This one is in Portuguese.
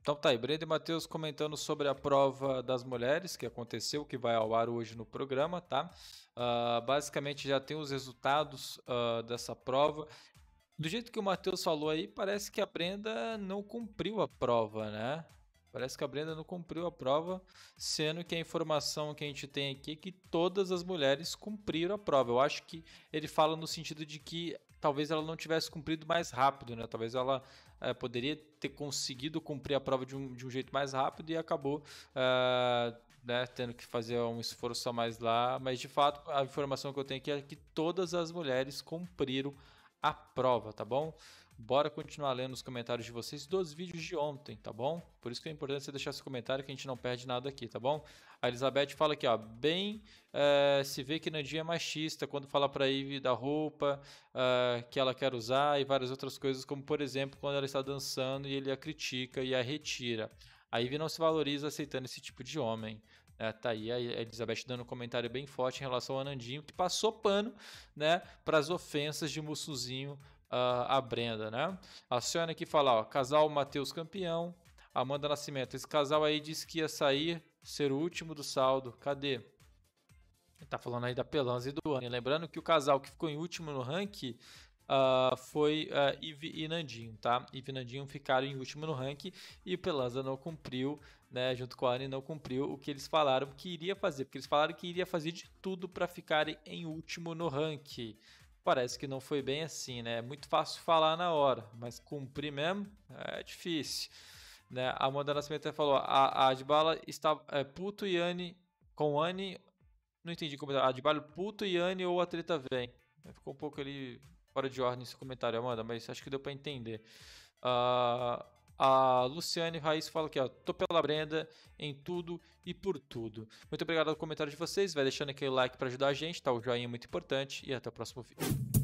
Então tá aí, Brenda e Matheus comentando sobre a prova das mulheres que aconteceu, que vai ao ar hoje no programa, tá? Uh, basicamente já tem os resultados uh, dessa prova. Do jeito que o Matheus falou aí, parece que a Brenda não cumpriu a prova, né? Parece que a Brenda não cumpriu a prova, sendo que a informação que a gente tem aqui é que todas as mulheres cumpriram a prova. Eu acho que ele fala no sentido de que talvez ela não tivesse cumprido mais rápido, né? Talvez ela é, poderia ter conseguido cumprir a prova de um, de um jeito mais rápido e acabou é, né, tendo que fazer um esforço a mais lá. Mas de fato, a informação que eu tenho aqui é que todas as mulheres cumpriram a prova, tá bom? Bora continuar lendo os comentários de vocês dos vídeos de ontem, tá bom? Por isso que é importante você deixar seu comentário que a gente não perde nada aqui, tá bom? A Elizabeth fala aqui, ó, bem é, se vê que Nandinha é machista quando fala pra Ivy da roupa é, que ela quer usar e várias outras coisas, como por exemplo quando ela está dançando e ele a critica e a retira. A Ivy não se valoriza aceitando esse tipo de homem. É, tá aí a Elizabeth dando um comentário bem forte em relação ao Nandinho, que passou pano né, para as ofensas de Mussuzinho a Brenda, né? A Sônia aqui fala, ó, casal Matheus campeão, Amanda Nascimento. Esse casal aí disse que ia sair, ser o último do saldo. Cadê? Tá falando aí da Pelanza e do Anny. Lembrando que o casal que ficou em último no ranking uh, ah, foi uh, Ivi e Nandinho, tá? Ivi e Nandinho ficaram em último no ranking e o Pelanza não cumpriu, né? Junto com a Anny não cumpriu o que eles falaram que iria fazer. Porque eles falaram que iria fazer de tudo para ficarem em último no ranking parece que não foi bem assim, né? É muito fácil falar na hora, mas cumprir mesmo é difícil. Né? A Amanda Nascimento falou: a, Adbala está é, puto e Anne com Anne. Não entendi como é, a Adbala puto e Anne ou a treta vem. É, ficou um pouco ali fora de ordem esse comentário, Amanda, mas acho que deu para entender. Uh, a Luciane Raiz fala aqui, ó. Tô pela Brenda em tudo e por tudo. Muito obrigado pelo comentário de vocês. Vai deixando aquele like para ajudar a gente, tá? O joinha é muito importante. E até o próximo vídeo.